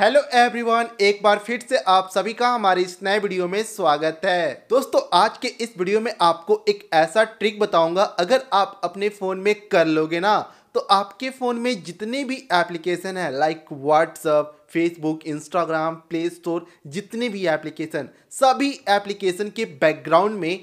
hello everyone एक बार फिर से आप सभी का हमारे इस नए वीडियो में स्वागत है दोस्तों आज के इस वीडियो में आपको एक ऐसा ट्रिक बताऊंगा अगर आप अपने फ़ोन में कर लोगे ना तो आपके फ़ोन में जितने भी एप्लीकेशन है like WhatsApp Facebook Instagram Play Store जितने भी एप्लीकेशन सभी एप्लीकेशन के बैकग्राउंड में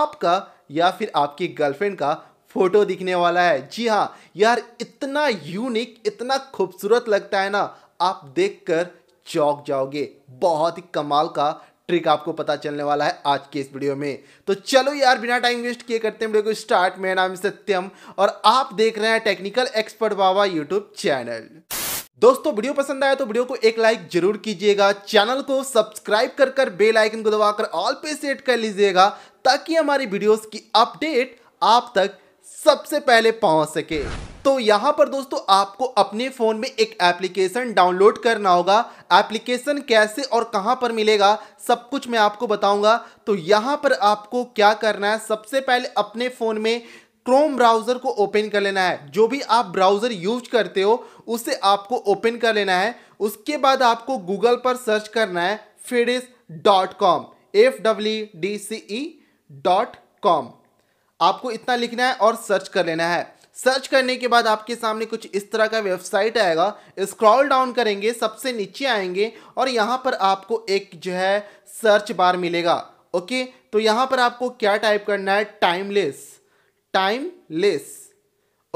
आपका या फिर आपकी गर्लफ्रेंड का फ़ोटो दिखने वाला है जी हाँ यार इतना यूनिक इतना खूबसूरत लगता है ना आप देखकर चौक जाओगे बहुत ही कमाल का ट्रिक आपको पता चलने वाला है आज के इस वीडियो में तो चलो यार बिना टाइम वेस्ट किए करते हैं वीडियो को स्टार्ट मेरा नाम सत्यम और आप देख रहे हैं Technical Expert Baba YouTube channel दोस्तों वीडियो पसंद आया तो वीडियो को एक लाइक जरूर कीजिएगा चैनल को सब्सक्राइब कर कर बेल आइकन को दबाकर ऑल पे सेट कर लीजिएगा ताकि हमारी वीडियोस की अपडेट आप तक सबसे पहले पहुंच सके तो यहाँ पर दोस्तों आपको अपने फ़ोन में एक एप्लीकेशन डाउनलोड करना होगा एप्लीकेशन कैसे और कहाँ पर मिलेगा सब कुछ मैं आपको बताऊंगा तो यहाँ पर आपको क्या करना है सबसे पहले अपने फ़ोन में क्रोम ब्राउज़र को ओपन कर लेना है जो भी आप ब्राउज़र यूज करते हो उसे आपको ओपन कर लेना है उसके बाद आपको गूगल पर सर्च करना है फिडिस dot com F W D C E dot com आपको इतना लिखना है और सर्च कर लेना है सर्च करने के बाद आपके सामने कुछ इस तरह का वेबसाइट आएगा स्क्रॉल डाउन करेंगे सबसे नीचे आएंगे और यहाँ पर आपको एक जो है सर्च बार मिलेगा ओके तो यहाँ पर आपको क्या टाइप करना है टाइमलेस टाइमलेस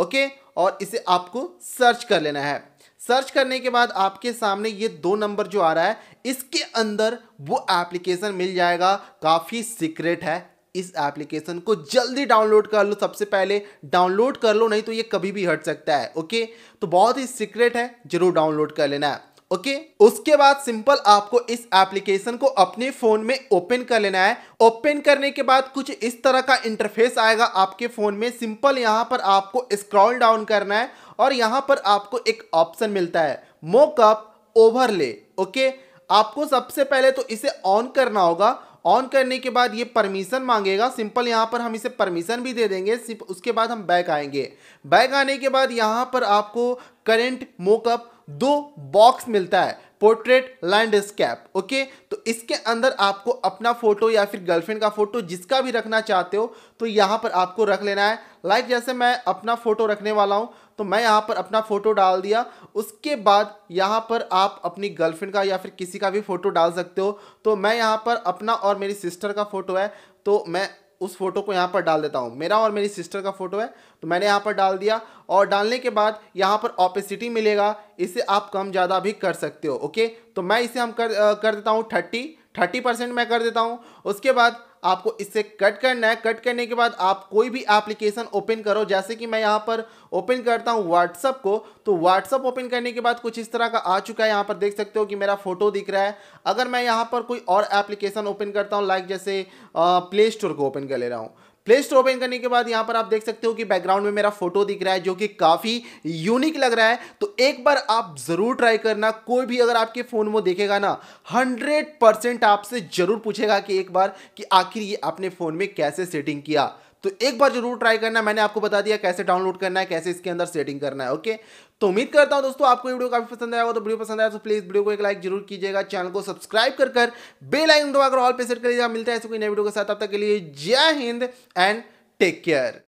ओके और इसे आपको सर्च कर लेना है सर्च करने के बाद आपके सामने ये दो नंबर जो आ रहा है इसके अंदर वो एप्लीकेशन मिल जाएगा काफ़ी सीक्रेट है इस एप्लीकेशन को जल्दी डाउनलोड कर लो सबसे पहले डाउनलोड कर लो नहीं तो ये कभी भी हट सकता है ओके तो बहुत ही सीक्रेट है जरूर डाउनलोड कर लेना है ओके उसके बाद सिंपल आपको इस एप्लीकेशन को अपने फोन में ओपन कर लेना है ओपन करने के बाद कुछ इस तरह का इंटरफेस आएगा आपके फोन में सिंपल यहां पर आपको स्क्रॉल डाउन करना है और यहां पर आपको एक ऑप्शन मिलता है मोकअप ओवरले ओके आपको सबसे पहले तो इसे ऑन करना होगा ऑन करने के बाद ये परमिशन मांगेगा सिंपल यहाँ पर हम इसे परमिशन भी दे देंगे सिर्फ उसके बाद हम बैक आएंगे बैक आने के बाद यहाँ पर आपको करेंट मोकअप दो बॉक्स मिलता है पोर्ट्रेट लैंडस्केप ओके तो इसके अंदर आपको अपना फोटो या फिर गर्लफ्रेंड का फोटो जिसका भी रखना चाहते हो तो यहाँ पर आपको रख लेना है लाइक जैसे मैं अपना फ़ोटो रखने वाला हूँ तो मैं यहाँ पर अपना फ़ोटो डाल दिया उसके बाद यहाँ पर आप अपनी गर्लफ्रेंड का या फिर किसी का भी फ़ोटो डाल सकते हो तो मैं यहाँ पर अपना और मेरी सिस्टर का फ़ोटो है तो मैं उस फोटो को यहाँ पर डाल देता हूँ मेरा और मेरी सिस्टर का फोटो है तो मैंने यहाँ पर डाल दिया और डालने के बाद यहाँ पर ऑपेसिटी मिलेगा इसे आप कम ज़्यादा भी कर सकते हो ओके तो मैं इसे हम कर कर देता हूँ थर्टी थर्टी परसेंट मैं कर देता हूँ उसके बाद आपको इससे कट करना है कट करने के बाद आप कोई भी एप्लीकेशन ओपन करो जैसे कि मैं यहाँ पर ओपन करता हूँ व्हाट्सअप को तो व्हाट्सअप ओपन करने के बाद कुछ इस तरह का आ चुका है यहाँ पर देख सकते हो कि मेरा फोटो दिख रहा है अगर मैं यहाँ पर कोई और एप्लीकेशन ओपन करता हूँ लाइक जैसे प्ले स्टोर को ओपन कर ले रहा हूँ प्ले स्टोर ओपन करने के बाद यहाँ पर आप देख सकते हो कि बैकग्राउंड में मेरा फोटो दिख रहा है जो कि काफ़ी यूनिक लग रहा है तो एक बार आप ज़रूर ट्राई करना कोई भी अगर आपके फ़ोन में देखेगा ना हंड्रेड परसेंट आपसे ज़रूर पूछेगा कि एक बार कि आखिर ये आपने फ़ोन में कैसे सेटिंग किया तो एक बार जरूर ट्राई करना मैंने आपको बता दिया कैसे डाउनलोड करना है कैसे इसके अंदर सेटिंग करना है ओके तो उम्मीद करता हूं दोस्तों आपको वीडियो काफी पसंद हो तो वीडियो पसंद आया तो प्लीज वीडियो को एक लाइक जरूर कीजिएगा चैनल को सब्सक्राइब कर कर बेल आइकन दबाकर ऑल पे सेट कर लीजिएगा मिलता है ऐसे कोई नए वीडियो के साथ अब तक के लिए जय हिंद एंड टेक केयर